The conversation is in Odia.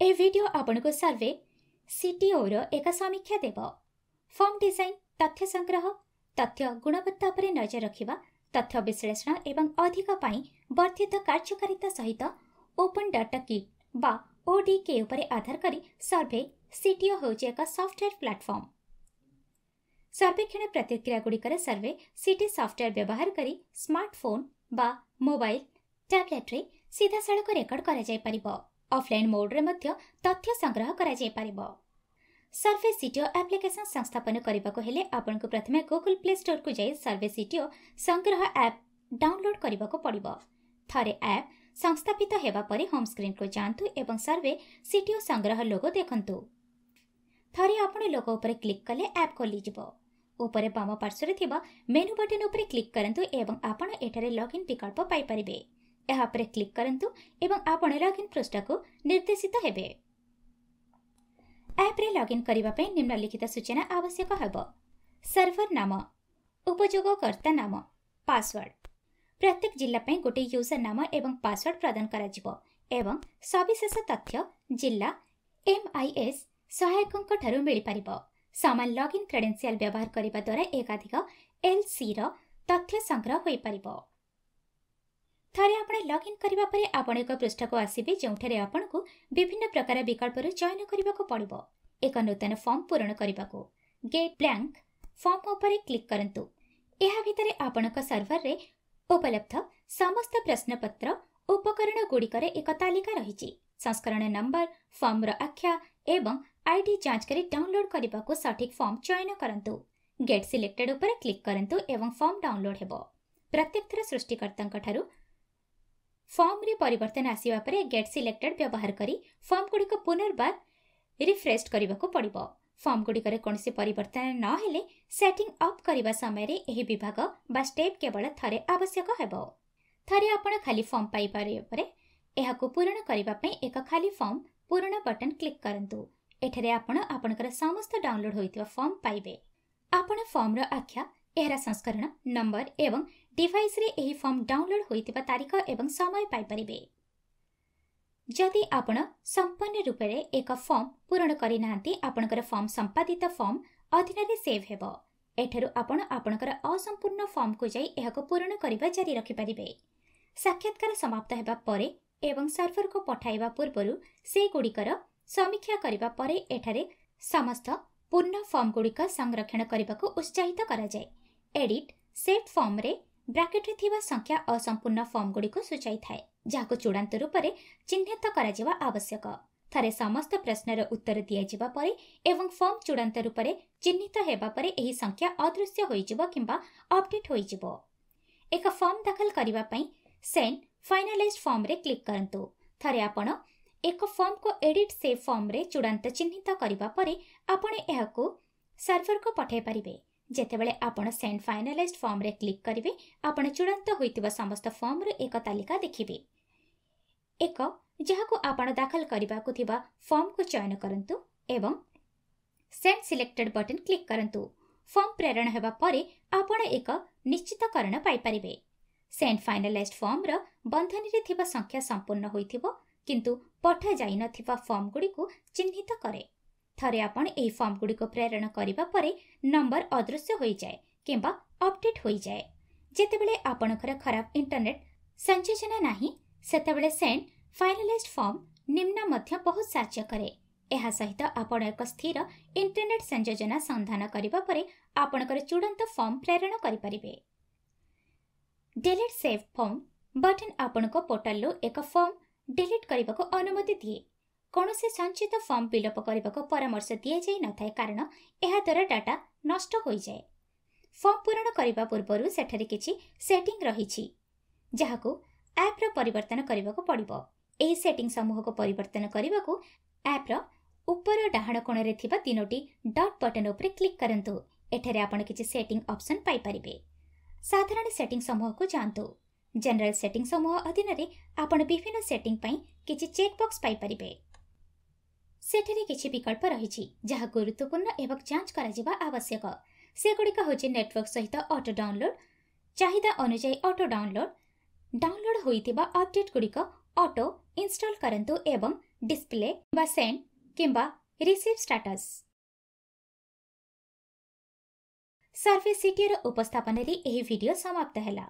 ଏ ଭିଡ଼ିଓ ଆପଣଙ୍କୁ ସର୍ଭେ ସିଟିଓର ଏକ ସମୀକ୍ଷା ଦେବ ଫର୍ମ ଡିଜାଇନ୍ ତଥ୍ୟ ସଂଗ୍ରହ ତଥ୍ୟ ଗୁଣବତ୍ତା ଉପରେ ନଜର ରଖିବା ତଥ୍ୟ ବିଶ୍ଳେଷଣ ଏବଂ ଅଧିକ ପାଇଁ ବର୍ଦ୍ଧିତ କାର୍ଯ୍ୟକାରିତା ସହିତ ଓପନ୍ ଡାଟା କିଟ୍ ବା ଓଡିକେ ଉପରେ ଆଧାର କରି ସର୍ଭେ ସିଟିଓ ହେଉଛି ଏକ ସଫ୍ଟୱେର୍ ପ୍ଲାଟଫର୍ମ ସର୍ବେକ୍ଷଣ ପ୍ରତିକ୍ରିୟାଗୁଡ଼ିକରେ ସର୍ଭେ ସିଟି ସଫ୍ଟୱେର୍ ବ୍ୟବହାର କରି ସ୍ମାର୍ଟଫୋନ୍ ବା ମୋବାଇଲ ଟ୍ୟାବ୍ଲେଟ୍ରେ ସିଧାସଳଖ ରେକର୍ଡ କରାଯାଇପାରିବ ଅଫ୍ଲାଇନ୍ ମୋଡ଼ରେ ମଧ୍ୟ ତଥ୍ୟ ସଂଗ୍ରହ କରାଯାଇପାରିବ ସର୍ଭେ ସିଟିଓ ଆପ୍ଲିକେସନ୍ ସଂସ୍ଥାପନ କରିବାକୁ ହେଲେ ଆପଣଙ୍କୁ ପ୍ରଥମେ ଗୁଗୁଲ୍ ପ୍ଲେ ଷ୍ଟୋର୍କୁ ଯାଇ ସର୍ଭେ ସିଟିଓ ସଂଗ୍ରହ ଆପ୍ ଡାଉନଲୋଡ୍ କରିବାକୁ ପଡ଼ିବ ଥରେ ଆପ୍ ସଂସ୍ଥାପିତ ହେବା ପରେ ହୋମ୍ ସ୍କ୍ରିନ୍କୁ ଯାଆନ୍ତୁ ଏବଂ ସର୍ଭେ ସିଟିଓ ସଂଗ୍ରହ ଲୋଗୋ ଦେଖନ୍ତୁ ଥରେ ଆପଣ ଲୋଗୋ ଉପରେ କ୍ଲିକ୍ କଲେ ଆପ୍ ଖୋଲିଯିବ ଉପରେ ବାମ ପାର୍ଶ୍ୱରେ ଥିବା ମେନୁ ବଟନ୍ ଉପରେ କ୍ଲିକ୍ କରନ୍ତୁ ଏବଂ ଆପଣ ଏଠାରେ ଲଗ୍ଇନ୍ ବିକଳ୍ପ ପାଇପାରିବେ ଏହା ଉପରେ କ୍ଲିକ୍ କରନ୍ତୁ ଏବଂ ଆପଣ ଲଗ୍ଇନ୍ ପୃଷ୍ଠାକୁ ନିର୍ଦ୍ଦେଶିତ ହେବେ ଆପ୍ରେ ଲଗ୍ଇନ୍ କରିବା ପାଇଁ ନିମ୍ନଲିଖିତ ସୂଚନା ଆବଶ୍ୟକ ହେବ ସର୍ଭର ନାମ ଉପଯୋଗକର୍ତ୍ତା ନାମ ପାସୱାର୍ଡ ପ୍ରତ୍ୟେକ ଜିଲ୍ଲା ପାଇଁ ଗୋଟିଏ ୟୁଜର୍ ନାମ ଏବଂ ପାସୱାର୍ଡ ପ୍ରଦାନ କରାଯିବ ଏବଂ ସବିଶେଷ ତଥ୍ୟ ଜିଲ୍ଲା ଏମ୍ଆଇଏସ୍ ସହାୟକଙ୍କଠାରୁ ମିଳିପାରିବ ସମାନ ଲଗ୍ଇନ୍ କ୍ରେଡ଼େନ୍ସିଆଲ୍ ବ୍ୟବହାର କରିବା ଦ୍ୱାରା ଏକାଧିକ ଏଲ୍ସିର ତଥ୍ୟ ସଂଗ୍ରହ ହୋଇପାରିବ ଥରେ ଆପଣ ଲଗ୍ଇନ୍ କରିବା ପରେ ଆପଣ ଏକ ପୃଷ୍ଠାକୁ ଆସିବେ ଯେଉଁଠାରେ ଆପଣଙ୍କୁ ବିଭିନ୍ନ ପ୍ରକାର ବିକଳ୍ପରୁ ଚୟନ କରିବାକୁ ପଡ଼ିବ ଏକ ନୂତନ ଫର୍ମ ପୂରଣ କରିବାକୁ ଗେଟ୍ ବ୍ଲାଙ୍କ ଫର୍ମ ଉପରେ କ୍ଲିକ୍ କରନ୍ତୁ ଏହା ଭିତରେ ଆପଣଙ୍କ ସର୍ଭରରେ ଉପଲବ୍ଧ ସମସ୍ତ ପ୍ରଶ୍ନପତ୍ର ଉପକରଣ ଗୁଡ଼ିକର ଏକ ତାଲିକା ରହିଛି ସଂସ୍କରଣ ନମ୍ବର ଫର୍ମର ଆଖ୍ୟା ଏବଂ ଆଇଡି ଯାଞ୍ଚ କରି ଡାଉନଲୋଡ୍ କରିବାକୁ ସଠିକ୍ ଫର୍ମ ଚୟନ କରନ୍ତୁ ଗେଟ୍ ସିଲେକ୍ଟେଡ୍ ଉପରେ କ୍ଲିକ୍ କରନ୍ତୁ ଏବଂ ଫର୍ମ ଡାଉନଲୋଡ୍ ହେବ ପ୍ରତ୍ୟେକ ଥର ସୃଷ୍ଟିକର୍ତ୍ତାଙ୍କଠାରୁ ଫର୍ମରେ ପରିବର୍ତ୍ତନ ଆସିବା ପରେ ଗେଟ୍ ସିଲେକ୍ଟେଡ୍ ବ୍ୟବହାର କରି ଫର୍ମଗୁଡ଼ିକ ପୁନର୍ବାର ରିଫ୍ରେଶ୍ କରିବାକୁ ପଡ଼ିବ ଫର୍ମଗୁଡ଼ିକରେ କୌଣସି ପରିବର୍ତ୍ତନ ନ ହେଲେ ସେଟିଂ ଅପ୍ କରିବା ସମୟରେ ଏହି ବିଭାଗ ବା ଷ୍ଟେପ୍ କେବଳ ଥରେ ଆବଶ୍ୟକ ହେବ ଥରେ ଆପଣ ଖାଲି ଫର୍ମ ପାଇପାରିବା ପରେ ଏହାକୁ ପୂରଣ କରିବା ପାଇଁ ଏକ ଖାଲି ଫର୍ମ ପୂରଣ ବଟନ୍ କ୍ଲିକ୍ କରନ୍ତୁ ଏଠାରେ ଆପଣ ଆପଣଙ୍କର ସମସ୍ତ ଡାଉନଲୋଡ୍ ହୋଇଥିବା ଫର୍ମ ପାଇବେ ଆପଣ ଫର୍ମର ଆଖ୍ୟା ଏହାର ସଂସ୍କରଣ ନମ୍ବର ଏବଂ ଡିଭାଇସ୍ରେ ଏହି ଫର୍ମ ଡାଉନଲୋଡ୍ ହୋଇଥିବା ତାରିଖ ଏବଂ ସମୟ ପାଇପାରିବେ ଯଦି ଆପଣ ସମ୍ପୂର୍ଣ୍ଣ ରୂପରେ ଏକ ଫର୍ମ ପୂରଣ କରିନାହାନ୍ତି ଆପଣଙ୍କର ଫର୍ମ ସମ୍ପାଦିତ ଫର୍ମ ଅଧୀନରେ ସେଭ୍ ହେବ ଏଠାରୁ ଆପଣ ଆପଣଙ୍କର ଅସମ୍ପୂର୍ଣ୍ଣ ଫର୍ମକୁ ଯାଇ ଏହାକୁ ପୂରଣ କରିବା ଜାରି ରଖିପାରିବେ ସାକ୍ଷାତକାର ସମାପ୍ତ ହେବା ପରେ ଏବଂ ସର୍ଭରକୁ ପଠାଇବା ପୂର୍ବରୁ ସେଗୁଡ଼ିକର ସମୀକ୍ଷା କରିବା ପରେ ଏଠାରେ ସମସ୍ତ ପୂର୍ଣ୍ଣ ଫର୍ମଗୁଡ଼ିକ ସଂରକ୍ଷଣ କରିବାକୁ ଉତ୍ସାହିତ କରାଯାଏ ଏଡିଟ୍ ସେଟ୍ ଫର୍ମରେ ବ୍ରାକେଟ୍ରେ ଥିବା ସଂଖ୍ୟା ଅସମ୍ପୂର୍ଣ୍ଣ ଫର୍ମଗୁଡ଼ିକୁ ସୂଚାଇଥାଏ ଯାହାକୁ ଚୂଡ଼ାନ୍ତ ରୂପରେ ଚିହ୍ନିତ କରାଯିବା ଆବଶ୍ୟକ ଥରେ ସମସ୍ତ ପ୍ରଶ୍ନର ଉତ୍ତର ଦିଆଯିବା ପରେ ଏବଂ ଫର୍ମ ଚୂଡ଼ାନ୍ତ ରୂପରେ ଚିହ୍ନିତ ହେବା ପରେ ଏହି ସଂଖ୍ୟା ଅଦୃଶ୍ୟ ହୋଇଯିବ କିମ୍ବା ଅପଡେଟ୍ ହୋଇଯିବ ଏକ ଫର୍ମ ଦାଖଲ କରିବା ପାଇଁ ସେନ୍ ଫାଇନାଲାଇଜ୍ ଫର୍ମରେ କ୍ଲିକ୍ କରନ୍ତୁ ଥରେ ଆପଣ ଏକ ଫର୍ମକୁ ଏଡିଟ୍ ସେ ଫର୍ମରେ ଚୂଡ଼ାନ୍ତ ଚିହ୍ନିତ କରିବା ପରେ ଆପଣ ଏହାକୁ ସର୍ଭରକୁ ପଠାଇ ପାରିବେ ଯେତେବେଳେ ଆପଣ ସେଣ୍ଟ ଫାଇନାଲାଇଜ୍ ଫର୍ମରେ କ୍ଲିକ୍ କରିବେ ଆପଣ ଚୂଡ଼ାନ୍ତ ହୋଇଥିବା ସମସ୍ତ ଫର୍ମର ଏକ ତାଲିକା ଦେଖିବେ ଏକ ଯାହାକୁ ଆପଣ ଦାଖଲ କରିବାକୁ ଥିବା ଫର୍ମକୁ ଚୟନ କରନ୍ତୁ ଏବଂ ସେଣ୍ଟ ସିଲେକ୍ଟେଡ୍ ବଟନ୍ କ୍ଲିକ୍ କରନ୍ତୁ ଫର୍ମ ପ୍ରେରଣ ହେବା ପରେ ଆପଣ ଏକ ନିଶ୍ଚିତକରଣ ପାଇପାରିବେ ସେଣ୍ଟ ଫାଇନାଲାଇଜ୍ ଫର୍ମର ବନ୍ଧନୀରେ ଥିବା ସଂଖ୍ୟା ସମ୍ପୂର୍ଣ୍ଣ ହୋଇଥିବ କିନ୍ତୁ ପଠାଯାଇନଥିବା ଫର୍ମଗୁଡ଼ିକୁ ଚିହ୍ନିତ କରେ ଥରେ ଆପଣ ଏହି ଫର୍ମଗୁଡ଼ିକୁ ପ୍ରେରଣ କରିବା ପରେ ନମ୍ବର ଅଦୃଶ୍ୟ ହୋଇଯାଏ କିମ୍ବା ଅପଡେଟ୍ ହୋଇଯାଏ ଯେତେବେଳେ ଆପଣଙ୍କର ଖରାପ ଇଣ୍ଟରନେଟ୍ ସଂଯୋଜନା ନାହିଁ ସେତେବେଳେ ସେଣ୍ଟ ଫାଇନାଲାଇଜ୍ଡ ଫର୍ମ ନିମ୍ନ ମଧ୍ୟ ବହୁତ ସାହାଯ୍ୟ କରେ ଏହା ସହିତ ଆପଣ ଏକ ସ୍ଥିର ଇଣ୍ଟରନେଟ୍ ସଂଯୋଜନା ସନ୍ଧାନ କରିବା ପରେ ଆପଣଙ୍କର ଚୂଡ଼ାନ୍ତ ଫର୍ମ ପ୍ରେରଣ କରିପାରିବେ ଡିଲିଟ୍ ସେଭ୍ ଫର୍ମ ବଟନ୍ ଆପଣଙ୍କ ପୋର୍ଟାଲ୍ରୁ ଏକ ଫର୍ମ ଡିଲିଟ୍ କରିବାକୁ ଅନୁମତି ଦିଏ କୌଣସି ସଞ୍ଚିତ ଫର୍ମ ବିଲୋପ କରିବାକୁ ପରାମର୍ଶ ଦିଆଯାଇ ନଥାଏ କାରଣ ଏହାଦ୍ୱାରା ଡାଟା ନଷ୍ଟ ହୋଇଯାଏ ଫର୍ମ ପୂରଣ କରିବା ପୂର୍ବରୁ ସେଠାରେ କିଛି ସେଟିଂ ରହିଛି ଯାହାକୁ ଆପ୍ର ପରିବର୍ତ୍ତନ କରିବାକୁ ପଡ଼ିବ ଏହି ସେଟିଂ ସମୂହକୁ ପରିବର୍ତ୍ତନ କରିବାକୁ ଆପ୍ର ଉପର ଡାହାଣ କୋଣରେ ଥିବା ତିନୋଟି ଡଟ୍ ବଟନ୍ ଉପରେ କ୍ଲିକ୍ କରନ୍ତୁ ଏଠାରେ ଆପଣ କିଛି ସେଟିଂ ଅପସନ୍ ପାଇପାରିବେ ସାଧାରଣ ସେଟିଂ ସମୂହକୁ ଯାଆନ୍ତୁ ଜେନେରାଲ୍ ସେଟିଂ ସମୂହ ଅଧୀନରେ ଆପଣ ବିଭିନ୍ନ ସେଟିଂ ପାଇଁ କିଛି ଚେକ୍ ବକ୍ସ ପାଇପାରିବେ ସେଠାରେ କିଛି ବିକଳ୍ପ ରହିଛି ଯାହା ଗୁରୁତ୍ୱପୂର୍ଣ୍ଣ ଏବଂ ଯାଞ୍ଚ କରାଯିବା ଆବଶ୍ୟକ ସେଗୁଡ଼ିକ ହେଉଛି ନେଟୱାର୍କ ସହିତ ଅଟୋ ଡାଉନଲୋଡ୍ ଚାହିଦା ଅନୁଯାୟୀ ଅଟୋ ଡାଉନଲୋଡ୍ ଡାଉନଲୋଡ୍ ହୋଇଥିବା ଅପଡେଟ୍ଗୁଡ଼ିକ ଅଟୋ ଇନଷ୍ଟଲ୍ କରନ୍ତୁ ଏବଂ ଡିସ୍ପ୍ଲେ କିମ୍ବା ସେଣ୍ଡ କିମ୍ବା ରିସିଭ୍ ଷ୍ଟାଟସ୍ ସର୍ଭେ ସିଟିର ଉପସ୍ଥାପନରେ ଏହି ଭିଡ଼ିଓ ସମାପ୍ତ ହେଲା